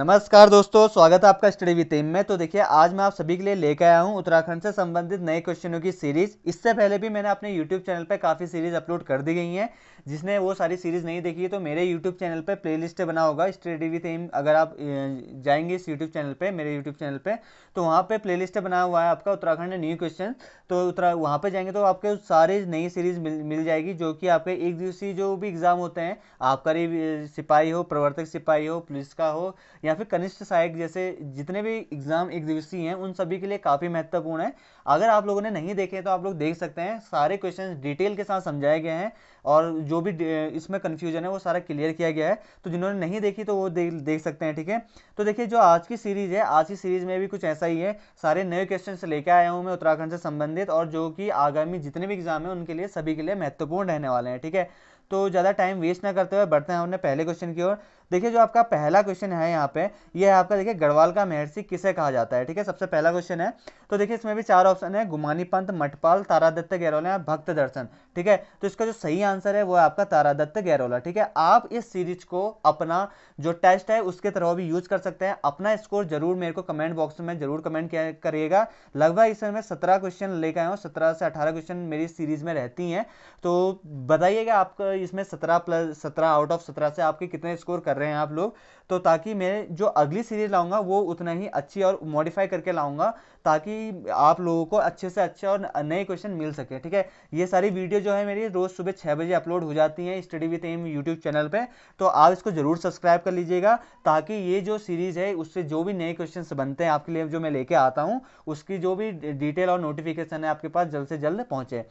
नमस्कार दोस्तों स्वागत है आपका स्टडी विद टीम में तो देखिए आज मैं आप सभी के लिए लेकर आया हूं उत्तराखंड से संबंधित नए क्वेश्चनों की सीरीज इससे पहले भी मैंने अपने यूट्यूब चैनल पर काफ़ी सीरीज अपलोड कर दी गई हैं जिसने वो सारी सीरीज नहीं देखी है तो मेरे यूट्यूब चैनल पर लिस्ट बना होगा स्टडी विद टीम अगर आप जाएंगे इस यूट्यूब चैनल पर मेरे यूट्यूब चैनल पर तो वहाँ पर प्ले बना हुआ है आपका उत्तराखंड न्यू क्वेश्चन तो उत्तरा वहाँ पर जाएंगे तो आपके सारी नई सीरीज मिल मिल जाएगी जो कि आपके एक दिवसीय जो भी एग्ज़ाम होते हैं आपका सिपाही हो प्रवर्तक सिपाही हो पुलिस का हो या फिर कनिष्ठ सहायक जैसे जितने भी एग्जाम एक दिवसीय हैं उन सभी के लिए काफ़ी महत्वपूर्ण है अगर आप लोगों ने नहीं देखे तो आप लोग देख सकते हैं सारे क्वेश्चन डिटेल के साथ समझाए गए हैं और जो भी इसमें कन्फ्यूजन है वो सारा क्लियर किया गया है तो जिन्होंने नहीं देखी तो वो देख सकते हैं ठीक है तो देखिए जो आज की सीरीज़ है आज की सीरीज़ में भी कुछ ऐसा ही है सारे नए क्वेश्चन लेके आया हूँ मैं उत्तराखंड से संबंधित और जो कि आगामी जितने भी एग्जाम हैं उनके लिए सभी के लिए महत्वपूर्ण रहने वाले हैं ठीक है तो ज़्यादा टाइम वेस्ट ना करते हुए बढ़ते हैं हमने पहले क्वेश्चन की ओर देखिए जो आपका पहला क्वेश्चन है यहाँ पे ये यह आपका देखिए गढ़वाल का महर्षि किसे कहा जाता है ठीक है सबसे पहला क्वेश्चन है तो देखिए इसमें भी चार ऑप्शन है गुमानी पंत मठपाल तारादत्त गहलोने भक्त दर्शन ठीक है तो इसका जो सही आंसर है वो है आपका तारादत्त गैरोला ठीक है आप इस सीरीज को अपना जो टेस्ट है उसके तरह भी यूज कर सकते हैं अपना स्कोर जरूर मेरे को कमेंट बॉक्स में जरूर कमेंट करिएगा लगभग इसमें समय सत्रह क्वेश्चन लेकर आया हूँ सत्रह से अठारह क्वेश्चन मेरी सीरीज में रहती हैं तो बताइएगा आपका इसमें सत्रह प्लस सत्रह आउट ऑफ सत्रह से आपके कितने स्कोर कर रहे हैं आप लोग तो ताकि मैं जो अगली सीरीज लाऊंगा वो उतना ही अच्छी और मॉडिफाई करके लाऊंगा ताकि आप लोगों को अच्छे से अच्छे और नए क्वेश्चन मिल सके ठीक है ये सारी वीडियो जो है मेरी रोज़ सुबह छः बजे अपलोड हो जाती हैं study with M YouTube channel पे तो आप इसको ज़रूर सब्सक्राइब कर लीजिएगा ताकि ये जो सीरीज़ है उससे जो भी नए क्वेश्चन बनते हैं आपके लिए जो मैं लेके आता हूँ उसकी जो भी डिटेल और नोटिफिकेशन है आपके पास जल्द से जल्द पहुँचे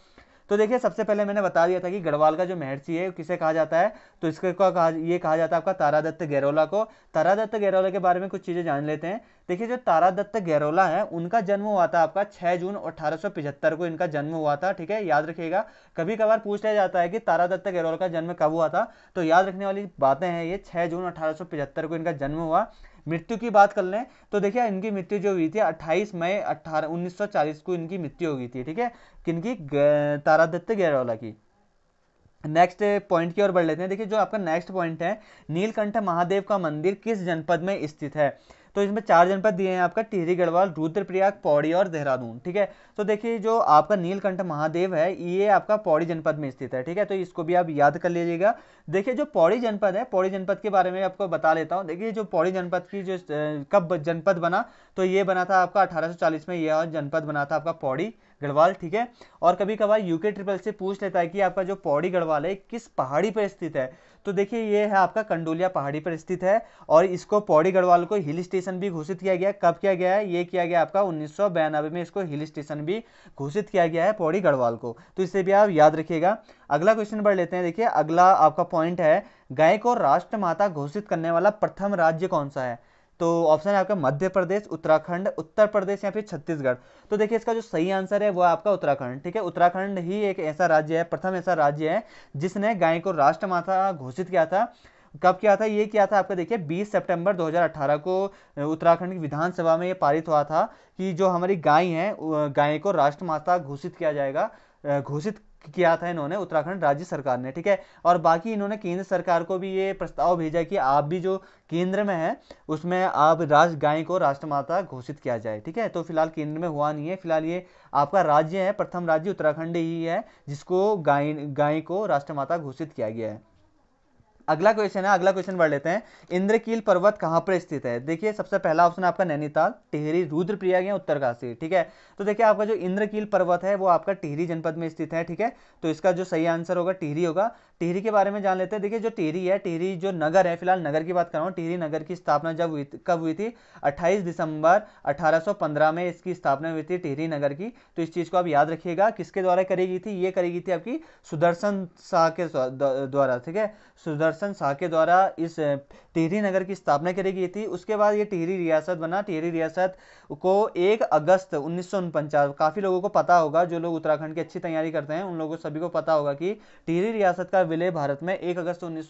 तो देखिए सबसे पहले मैंने बता दिया था कि गढ़वाल का जो महर्षि है किसे कहा जाता है तो इसके कहा ये कहा जाता है आपका तारादत्त गैरोला को तारादत्त गैरोला के बारे में कुछ चीज़ें जान लेते हैं देखिए जो तारादत्त गैरोला है उनका जन्म हुआ था आपका 6 जून अठारह को इनका जन्म हुआ था ठीक है याद रखिएगा कभी कभार पूछ लिया जाता है कि तारादत्त गैरोला का जन्म कब हुआ था तो याद रखने वाली बातें हैं ये छः जून अठारह को इनका जन्म हुआ मृत्यु की बात कर लें तो देखिए इनकी मृत्यु जो हुई थी 28 मई अट्ठारह 1940 को इनकी मृत्यु हो गई थी ठीक है किनकी तारादत्त गैरवाला की नेक्स्ट पॉइंट की ओर बढ़ लेते हैं देखिए जो आपका नेक्स्ट पॉइंट है नीलकंठ महादेव का मंदिर किस जनपद में स्थित है तो इसमें चार जनपद दिए हैं आपका टिहरी गढ़वाल रुद्रप्रयाग पौड़ी और देहरादून ठीक है तो देखिए जो आपका नीलकंठ महादेव है ये आपका पौड़ी जनपद में स्थित है ठीक है तो इसको भी आप याद कर लीजिएगा देखिए जो पौड़ी जनपद है पौड़ी जनपद के बारे में आपको बता लेता हूँ देखिए जो पौड़ी जनपद की जो कब जनपद बना तो ये बना था आपका अठारह में यह जनपद बना था आपका पौड़ी गढ़वाल ठीक है और कभी कभार यूके ट्रिपल से पूछ लेता है कि आपका जो पौड़ी गढ़वाल है किस पहाड़ी पर स्थित है तो देखिए ये है आपका कंडोलिया पहाड़ी पर स्थित है और इसको पौड़ी गढ़वाल को हिल स्टेशन भी घोषित किया गया कब किया गया है ये किया गया आपका उन्नीस में इसको हिल स्टेशन भी घोषित किया गया है पौड़ी गढ़वाल को तो इसे भी आप याद रखिएगा अगला क्वेश्चन बढ़ लेते हैं देखिए अगला आपका पॉइंट है गाय को राष्ट्रमाता घोषित करने वाला प्रथम राज्य कौन सा है तो ऑप्शन है आपका मध्य प्रदेश उत्तराखंड उत्तर प्रदेश या फिर छत्तीसगढ़ तो देखिए इसका जो सही आंसर है वो आपका उत्तराखंड ठीक है उत्तराखंड ही एक ऐसा राज्य है प्रथम ऐसा राज्य है जिसने गाय को राष्ट्रमाता घोषित किया था कब किया था ये किया था आपका देखिए 20 सितंबर 2018 को उत्तराखंड की विधानसभा में ये पारित हुआ था कि जो हमारी गाय है गाय को राष्ट्रमाता घोषित किया जाएगा घोषित किया था इन्होंने उत्तराखंड राज्य सरकार ने ठीक है और बाकी इन्होंने केंद्र सरकार को भी ये प्रस्ताव भेजा कि आप भी जो केंद्र में है उसमें आप राष्ट्र गाय को राष्ट्रमाता घोषित किया जाए ठीक है तो फिलहाल केंद्र में हुआ नहीं है फिलहाल ये आपका राज्य है प्रथम राज्य उत्तराखंड ही है जिसको गाय गाय को राष्ट्रमाता घोषित किया गया है अगला क्वेश्चन है अगला क्वेश्चन बढ़ लेते हैं इंद्रकील पर्वत कहां पर स्थित है देखिए सबसे पहला ऑप्शन आपका नैनीताल टिहरी रुद्रप्रिया या उत्तरकाशी ठीक है तो देखिए आपका जो इंद्रकील पर्वत है वो आपका टिहरी जनपद में स्थित है ठीक है तो इसका जो सही आंसर होगा टिहरी होगा टिहरी के बारे में जान लेते हैं देखिए जो टिहरी है टिहरी जो नगर है फिलहाल नगर की बात कर रहा हूँ टिहरी नगर की स्थापना जब हुई कब हुई थी 28 दिसंबर 1815 में इसकी स्थापना हुई थी टिहरी नगर की तो इस चीज़ को आप याद रखिएगा किसके द्वारा करी गई थी ये करी गई थी आपकी सुदर्शन शाह के द्वारा ठीक है सुदर्शन शाह के द्वारा इस टिहरी नगर की स्थापना करी गई थी उसके बाद ये टिहरी रियासत बना टिहरी रियासत को एक अगस्त उन्नीस काफ़ी लोगों को पता होगा जो लोग उत्तराखंड की अच्छी तैयारी करते हैं उन लोगों को सभी को पता होगा कि टिहरी रियासत का विलय भारत में एक अगस्त उन्नीस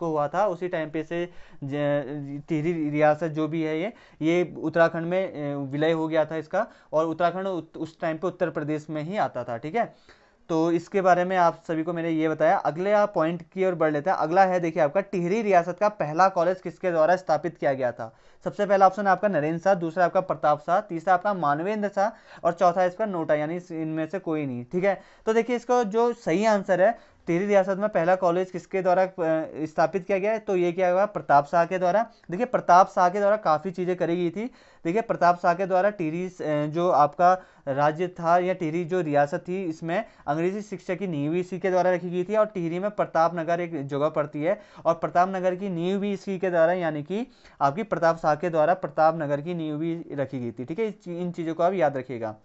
को हुआ था उसी टाइम पे से टिहरी रियासत जो भी है ये ये उत्तराखंड में विलय हो गया था इसका और उत्तराखंड उस टाइम पे उत्तर प्रदेश में ही आता था ठीक है तो इसके बारे में आप सभी को मैंने ये बताया अगले आप पॉइंट की ओर बढ़ लेते हैं अगला है देखिए आपका टिहरी रियासत का पहला कॉलेज किसके द्वारा स्थापित किया गया था सबसे पहला ऑप्शन आपका नरेंद्र शाह दूसरा आपका प्रताप शाह तीसरा आपका मानवेंद्र शाह और चौथा इसका नोटा यानी इनमें से कोई नहीं ठीक है तो देखिए इसका जो सही आंसर है तेरी रियासत में पहला कॉलेज किसके द्वारा स्थापित किया गया है तो ये क्या हुआ प्रताप शाह के द्वारा देखिए प्रताप शाह के द्वारा काफ़ी चीज़ें करी गई थी देखिए प्रताप शाह के द्वारा टिहरी जो आपका राज्य था या टिहरी जो रियासत थी इसमें अंग्रेजी शिक्षा की नींव इसी के द्वारा रखी गई थी और टिहरी में प्रताप नगर एक जगह पड़ती है और प्रताप नगर की नींव भी इसी के द्वारा यानी कि आपकी प्रताप शाह के द्वारा प्रताप नगर की नींव भी रखी गई थी ठीक है इन चीज़ों को आप याद रखिएगा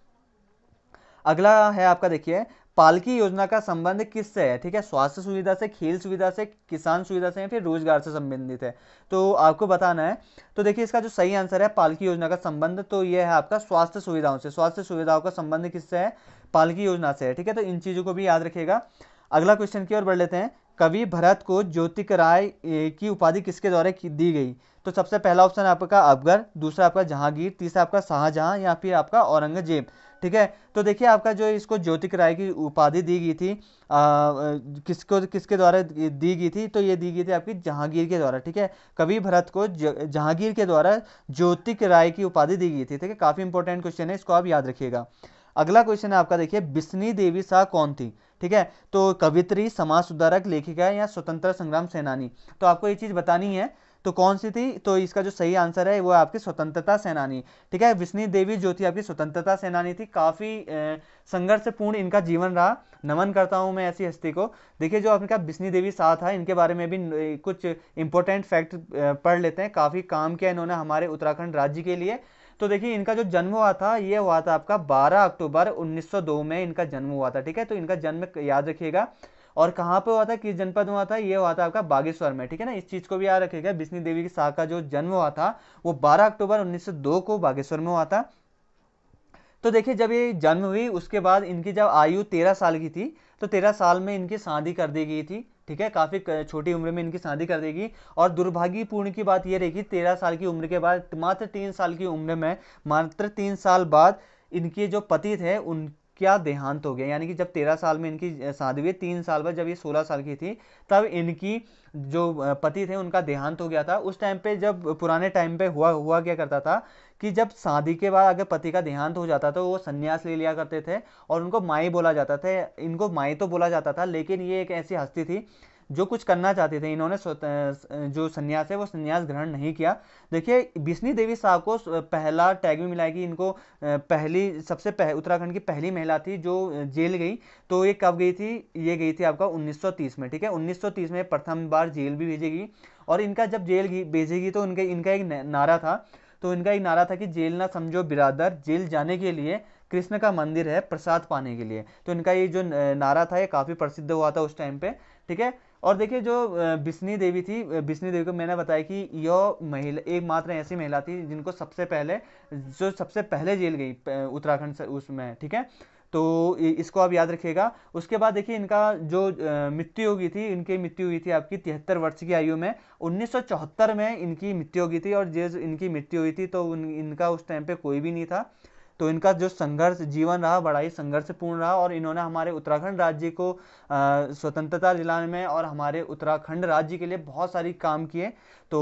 अगला है आपका देखिए पालकी योजना का संबंध किससे है ठीक है स्वास्थ्य सुविधा से खेल सुविधा से किसान सुविधा से या फिर रोजगार से संबंधित है तो आपको बताना है तो देखिए इसका जो सही आंसर है पालकी योजना का संबंध तो यह है आपका स्वास्थ्य सुविधाओं से स्वास्थ्य सुविधाओं का संबंध किससे है पालकी योजना से है ठीक है तो इन चीज़ों को भी याद रखिएगा अगला क्वेश्चन की ओर बढ़ लेते हैं कवि भरत को ज्योतिक राय की उपाधि किसके द्वारा दी गई तो सबसे पहला ऑप्शन आपका अबगर दूसरा आपका जहांगीर तीसरा आपका शाहजहां या फिर आपका औरंगजेब ठीक है तो देखिए आपका जो इसको ज्योतिक राय की उपाधि दी गई थी आ, किसको किसके द्वारा दी गई थी तो ये दी गई थी आपकी जहांगीर के द्वारा ठीक है कवि भरत को जहांगीर के द्वारा ज्योतिक राय की उपाधि दी गई थी ठीक है काफ़ी इंपॉर्टेंट क्वेश्चन है इसको आप याद रखिएगा अगला क्वेश्चन है आपका देखिए बिस्नी देवी शाह कौन थी ठीक है तो कवित्री समाज सुधारक लेखिका या स्वतंत्र संग्राम सेनानी तो आपको ये चीज़ बतानी है तो कौन सी थी तो इसका जो सही आंसर है वो आपकी स्वतंत्रता सेनानी ठीक है विष्णु देवी जो थी आपकी स्वतंत्रता सेनानी थी काफ़ी संघर्षपूर्ण इनका जीवन रहा नमन करता हूं मैं ऐसी हस्ती को देखिए जो आपने कहा बिस्नी देवी साथ था इनके बारे में भी कुछ इंपॉर्टेंट फैक्ट पढ़ लेते हैं काफ़ी काम किया इन्होंने हमारे उत्तराखंड राज्य के लिए तो देखिए इनका जो जन्म हुआ था ये हुआ था आपका 12 अक्टूबर 1902 में इनका जन्म हुआ था ठीक है तो इनका जन्म याद रखिएगा और कहाँ पे हुआ था किस जनपद में हुआ था ये हुआ था आपका बागेश्वर में ठीक है ना इस चीज को भी याद रखेगा विष्णु देवी की शाह का जो जन्म हुआ था वो बारह अक्टूबर 1902 को बागेश्वर में हुआ था तो देखिए जब ये जन्म हुई उसके बाद इनकी जब आयु तेरह साल की थी तो तेरह साल में इनकी शादी कर दी गई थी ठीक है काफ़ी छोटी उम्र में इनकी शादी कर देगी और दुर्भाग्यपूर्ण की बात यह रहेगी तेरह साल की उम्र के बाद मात्र तीन साल की उम्र में मात्र तीन साल बाद इनके जो पति थे उन क्या देहांत हो गया यानी कि जब तेरह साल में इनकी शादी हुई तीन साल बाद जब ये सोलह साल की थी तब इनकी जो पति थे उनका देहांत हो गया था उस टाइम पे जब पुराने टाइम पे हुआ हुआ क्या करता था कि जब शादी के बाद अगर पति का देहांत हो जाता तो वो संन्यास ले लिया करते थे और उनको माई बोला जाता था इनको माई तो बोला जाता था लेकिन ये एक ऐसी हस्ती थी जो कुछ करना चाहते थे इन्होंने जो संन्यास है वो संन्यास ग्रहण नहीं किया देखिए बिस्नी देवी साहब को पहला टैग भी मिला है कि इनको पहली सबसे पह, उत्तराखंड की पहली महिला थी जो जेल गई तो ये कब गई थी ये गई थी आपका 1930 में ठीक है 1930 में प्रथम बार जेल भी भेजेगी और इनका जब जेल भेजेगी तो उनके इनका एक नारा था तो इनका एक नारा था कि जेल ना समझो बिरादर जेल जाने के लिए कृष्ण का मंदिर है प्रसाद पाने के लिए तो इनका ये जो नारा था ये काफ़ी प्रसिद्ध हुआ था उस टाइम पे ठीक है और देखिए जो बिस्नी देवी थी बिस्नी देवी को मैंने बताया कि यह महिला एकमात्र ऐसी महिला थी जिनको सबसे पहले जो सबसे पहले जेल गई उत्तराखंड से उसमें ठीक है तो इसको आप याद रखिएगा उसके बाद देखिए इनका जो मृत्यु होगी थी इनकी मृत्यु हुई थी आपकी तिहत्तर वर्ष की आयु में 1974 में इनकी मृत्यु होगी थी और जे इनकी मृत्यु हुई थी तो उन, इनका उस टाइम पे कोई भी नहीं था तो इनका जो संघर्ष जीवन रहा बड़ा ही संघर्षपूर्ण रहा और इन्होंने हमारे उत्तराखंड राज्य को स्वतंत्रता दिलाने में और हमारे उत्तराखंड राज्य के लिए बहुत सारी काम किए तो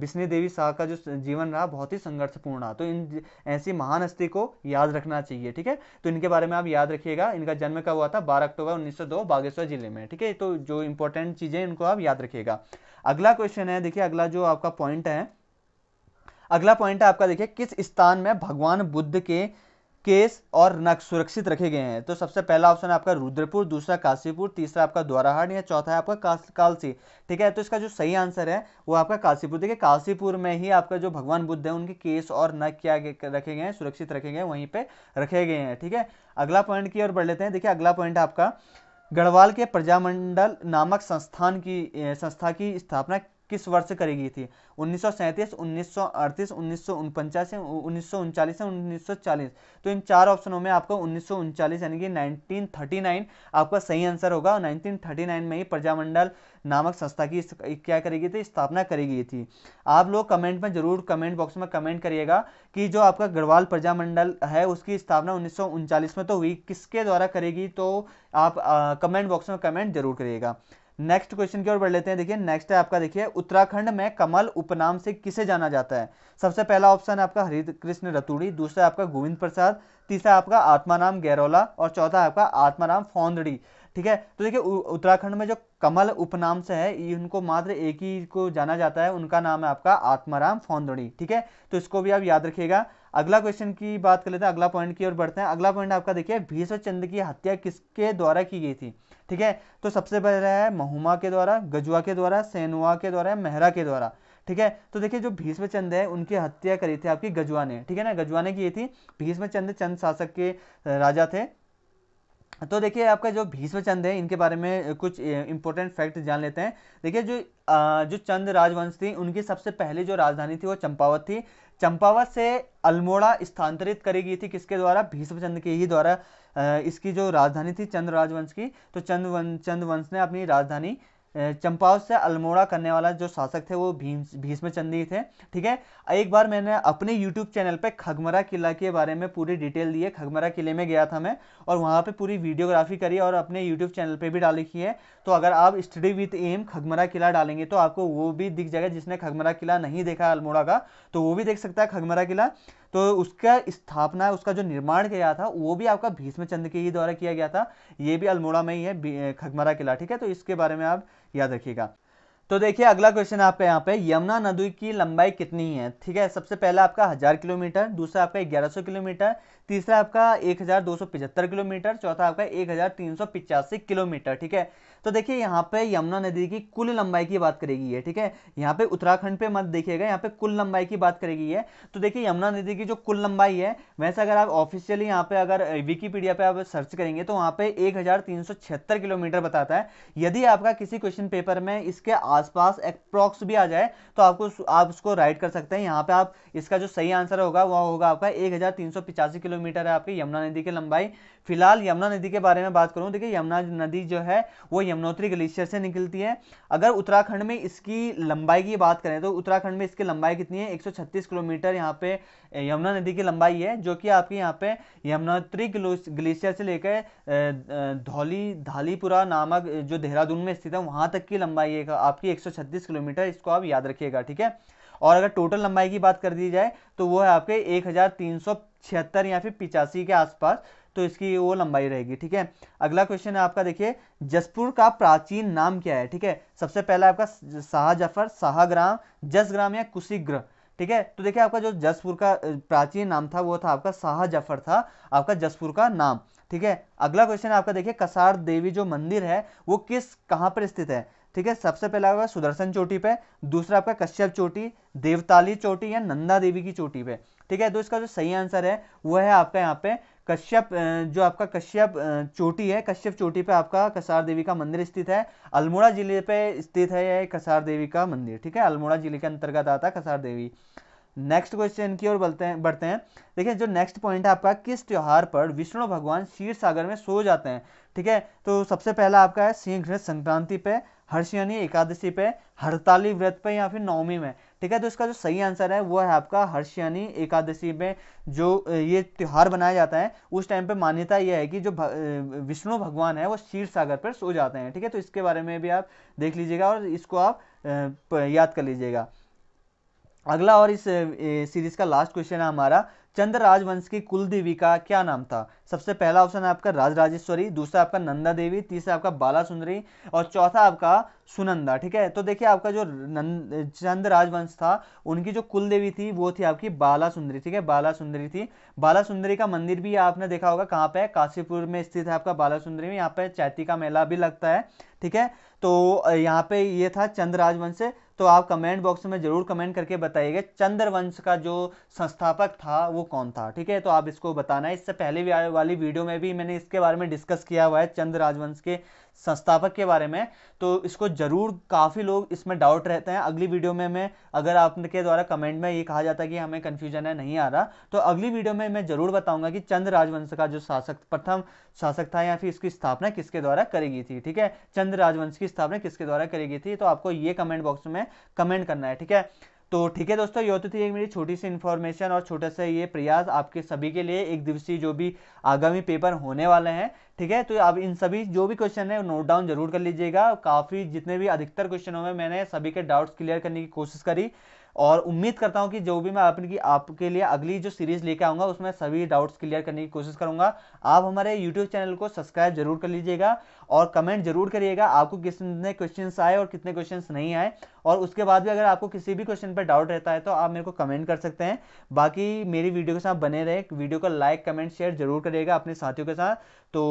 बिस्नी देवी शाह का जो जीवन रहा बहुत ही संघर्षपूर्ण रहा तो इन ऐसी महान हस्ती को याद रखना चाहिए ठीक है तो इनके बारे में आप याद रखिएगा इनका जन्म कब हुआ था बारह अक्टूबर उन्नीस बागेश्वर जिले में ठीक है तो जो इंपॉर्टेंट चीज़ें इनको आप याद रखिएगा अगला क्वेश्चन है देखिए अगला जो आपका पॉइंट है अगला पॉइंट है आपका देखिए किस स्थान में भगवान बुद्ध के केस और नक सुरक्षित रखे गए हैं तो सबसे पहला ऑप्शन है आपका रुद्रपुर दूसरा काशीपुर तीसरा आपका द्वाराहाट या चौथा है आपका कालसी ठीक है तो इसका जो सही आंसर है वो आपका काशीपुर देखिए काशीपुर में ही आपका जो भगवान बुद्ध है उनके केस और नक क्या रखे गए हैं सुरक्षित रखे गए हैं वहीं पर रखे गए हैं ठीक है अगला पॉइंट की ओर बढ़ लेते हैं देखिए अगला पॉइंट आपका गढ़वाल के प्रजामंडल नामक संस्थान की संस्था की स्थापना किस वर्ष करेगी थी उन्नीस सौ सैंतीस उन्नीस सौ अड़तीस उन्नीस सौ उनपचास उन्नीस सौ उनचालीस उन्नीस सौ चालीस तो इन चार ऑप्शनों में आपको उन्नीस सौ उनचालीस यानी कि नाइनटीन थर्टी नाइन आपका सही आंसर होगा और नाइनटीन थर्टी नाइन में ही प्रजामंडल नामक संस्था की क्या करेगी थी स्थापना करी गई थी आप लोग कमेंट में जरूर कमेंट बॉक्स में कमेंट करिएगा कि जो आपका गढ़वाल प्रजामंडल है उसकी स्थापना उन्नीस में तो हुई किसके द्वारा करेगी तो आप आ, कमेंट बॉक्स में कमेंट जरूर करिएगा नेक्स्ट क्वेश्चन की ओर बढ़ लेते हैं देखिए नेक्स्ट है आपका देखिए उत्तराखंड में कमल उपनाम से किसे जाना जाता है सबसे पहला ऑप्शन है आपका हरि कृष्ण रतूड़ी दूसरा आपका गोविंद प्रसाद तीसरा आपका आत्माराम गैरोला और चौथा आपका आत्माराम फौंदड़ी ठीक है तो देखिए उत्तराखंड में जो कमल उपनाम से है इनको मात्र एक ही को जाना जाता है उनका नाम है आपका आत्माराम फौंदड़ी ठीक है तो इसको भी आप याद रखिएगा अगला क्वेश्चन की बात कर लेते हैं अगला पॉइंट की ओर बढ़ते हैं अगला पॉइंट आपका देखिए भीष्म चंद की हत्या किसके द्वारा की गई थी ठीक है तो सबसे पहले है महुमा के द्वारा गजुआ के द्वारा सेनुआ के द्वारा मेहरा के द्वारा ठीक है तो देखिए जो भीष्म चंद है उनकी हत्या करी थी आपकी गजुआ ने ठीक है ना गजुआ ने की थी भीष्म चंद चंद शासक के राजा थे तो देखिए आपका जो भीष्म चंद है इनके बारे में कुछ इंपॉर्टेंट फैक्ट जान लेते हैं देखिए जो जो चंद राजवंश थी उनकी सबसे पहले जो राजधानी थी वो चंपावत थी चंपावत से अल्मोड़ा स्थानांतरित करी गई थी किसके द्वारा भीष्मचंद के ही द्वारा इसकी जो राजधानी थी चंद्र राजवंश की तो चंद्र चंद चंद्र वंश ने अपनी राजधानी चंपावत से अल्मोड़ा करने वाला जो शासक थे वो भीम भीष्म चंदी थे ठीक है एक बार मैंने अपने यूट्यूब चैनल पे खगमरा किला के बारे में पूरी डिटेल दी है खगमरा किले में गया था मैं और वहाँ पे पूरी वीडियोग्राफी करी और अपने यूट्यूब चैनल पे भी डाल लिखी है तो अगर आप स्टडी विथ एम खगमरा किला डालेंगे तो आपको वो भी दिख जाएगा जिसने खगमरा किला नहीं देखा अल्मोड़ा का तो वो भी देख सकता है खगमरा किला तो उसका स्थापना उसका जो निर्माण किया था वो भी आपका भीष्मचंद के ही द्वारा किया गया था ये भी अल्मोड़ा में ही है खगमरा किला ठीक है तो इसके बारे में आप याद रखिएगा तो देखिए अगला क्वेश्चन आपका यहाँ पे यमुना नदी की लंबाई कितनी है ठीक है सबसे पहला आपका हजार किलोमीटर दूसरा आपका ग्यारह सौ किलोमीटर तीसरा आपका एक किलोमीटर चौथा आपका एक किलोमीटर ठीक है तो देखिए यहाँ पे यमुना नदी की कुल लंबाई की बात करेगी है ठीक है यहाँ पे उत्तराखंड पे मत देखिएगा यहाँ पे कुल लंबाई की बात करेगी है तो देखिए यमुना नदी की जो कुल लंबाई है वैसे अगर आप ऑफिशियली यहाँ पे अगर विकीपीडिया पे आप सर्च करेंगे तो वहाँ पे एक किलोमीटर बताता है यदि आपका किसी क्वेश्चन पेपर में इसके आसपास अप्रॉक्स भी आ जाए तो आपको आप उसको राइट कर सकते हैं यहाँ पे आप इसका जो सही आंसर होगा वह होगा आपका एक किलोमीटर किलोमीटर है आपकी यमुना नदी की लंबाई फिलहाल यमुना नदी के बारे में बात करूँ देखिए यमुना नदी जो है वो यमुनोत्री ग्लेशियर से निकलती है अगर उत्तराखंड में इसकी लंबाई की बात करें तो उत्तराखंड में इसकी लंबाई कितनी है 136 किलोमीटर यहाँ पे यमुना नदी की लंबाई है जो कि आपकी यहाँ पे यमुनोत्री ग्लेशियर से लेकर धौली धालीपुरा नामक जो देहरादून में स्थित है वहाँ तक की लंबाई है आपकी एक किलोमीटर इसको आप याद रखिएगा ठीक है और अगर टोटल लंबाई की बात कर दी जाए तो वो है आपके एक या फिर पिचासी के आसपास तो इसकी वो लंबाई रहेगी ठीक है अगला क्वेश्चन है आपका देखिए जसपुर का प्राचीन नाम क्या है ठीक है सबसे पहला आपका शाह जफर शाहग्राम जसग्राम या कुशीग्र ठीक है तो देखिए आपका जो जसपुर का प्राचीन नाम था वो था आपका शाह जफर था आपका जसपुर का नाम ठीक है अगला क्वेश्चन है आपका देखिए कसार देवी जो मंदिर है वो किस कहाँ पर स्थित है ठीक है सबसे पहला होगा सुदर्शन चोटी पे दूसरा आपका कश्यप चोटी देवताली चोटी या नंदा देवी की चोटी पे ठीक है तो इसका जो सही आंसर है वो है आपका यहाँ पे कश्यप जो आपका कश्यप चोटी है कश्यप चोटी पे आपका कसार देवी का मंदिर स्थित है अल्मोड़ा जिले पे स्थित है यह कसार देवी का मंदिर ठीक है अल्मोड़ा जिले के अंतर्गत आता है कसार देवी नेक्स्ट क्वेश्चन की ओर बढ़ते हैं बढ़ते हैं देखिए जो नेक्स्ट पॉइंट है आपका किस त्यौहार पर विष्णु भगवान क्षीर सागर में सो जाते हैं ठीक है तो सबसे पहला आपका है सिंह संक्रांति पे यानी एकादशी पे हड़ताली व्रत पे या फिर नवमी में ठीक है तो इसका जो सही आंसर है वो है आपका यानी एकादशी में जो ये त्यौहार मनाया जाता है उस टाइम पे मान्यता यह है कि जो विष्णु भगवान है वो क्षीर सागर पर सो जाते हैं ठीक है तो इसके बारे में भी आप देख लीजिएगा और इसको आप याद कर लीजिएगा अगला और इस सीरीज का लास्ट क्वेश्चन है हमारा चंद्र राजवंश की कुल देवी का क्या नाम था सबसे पहला ऑप्शन है आपका राज राजेश्वरी दूसरा आपका नंदा देवी तीसरा आपका बाला सुंदरी और चौथा आपका सुनंदा ठीक है तो देखिए आपका जो नंद चंद्र राजवंश था उनकी जो कुल देवी थी वो थी आपकी बाला सुंदरी ठीक है बाला सुंदरी थी बाला सुंदरी का मंदिर भी आपने देखा होगा कहाँ पे काशीपुर में स्थित है आपका बाला सुंदरी में यहाँ पे चैती का मेला भी लगता है ठीक है तो यहाँ पे ये था चंद्र राजवंश तो आप कमेंट बॉक्स में ज़रूर कमेंट करके बताइएगा चंद्र वंश का जो संस्थापक था वो कौन था ठीक है तो आप इसको बताना है इससे पहले वाली वीडियो में भी मैंने इसके बारे में डिस्कस किया हुआ है चंद्र राजवंश के संस्थापक के बारे में तो इसको ज़रूर काफ़ी लोग इसमें डाउट रहते हैं अगली वीडियो में मैं अगर आपके द्वारा कमेंट में ये कहा जाता है कि हमें कन्फ्यूजन है नहीं आ रहा तो अगली वीडियो में मैं ज़रूर बताऊंगा कि चंद्र राजवंश का जो शासक प्रथम शासक था या फिर इसकी स्थापना किसके द्वारा करेगी थी ठीक है चंद्र राजवंश की स्थापना किसके द्वारा करेगी थी तो आपको ये कमेंट बॉक्स में कमेंट करना है ठीक है तो ठीक है दोस्तों ये तो थी एक मेरी छोटी सी इन्फॉर्मेशन और छोटा सा ये प्रयास आपके सभी के लिए एक दिवसीय जो भी आगामी पेपर होने वाले हैं ठीक है तो अब इन सभी जो भी क्वेश्चन है नोट डाउन जरूर कर लीजिएगा काफ़ी जितने भी अधिकतर क्वेश्चनों में मैंने सभी के डाउट्स क्लियर करने की कोशिश करी और उम्मीद करता हूँ कि जो भी मैं अपनी आपके लिए अगली जो सीरीज लेके आऊँगा उसमें सभी डाउट्स क्लियर करने की कोशिश करूंगा आप हमारे यूट्यूब चैनल को सब्सक्राइब जरूर कर लीजिएगा और कमेंट जरूर करिएगा आपको कितने क्वेश्चन आए और कितने क्वेश्चन नहीं आए और उसके बाद भी अगर आपको किसी भी क्वेश्चन पर डाउट रहता है तो आप मेरे को कमेंट कर सकते हैं बाकी मेरी वीडियो के साथ बने रहे वीडियो को लाइक कमेंट शेयर जरूर करिएगा अपने साथियों के साथ तो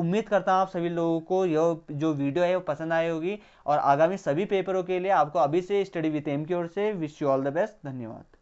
उम्मीद करता हूँ आप सभी लोगों को यह जो वीडियो है वो पसंद आई होगी और आगामी सभी पेपरों के लिए आपको अभी से स्टडी विथ एम की ओर से wish you all the best धन्यवाद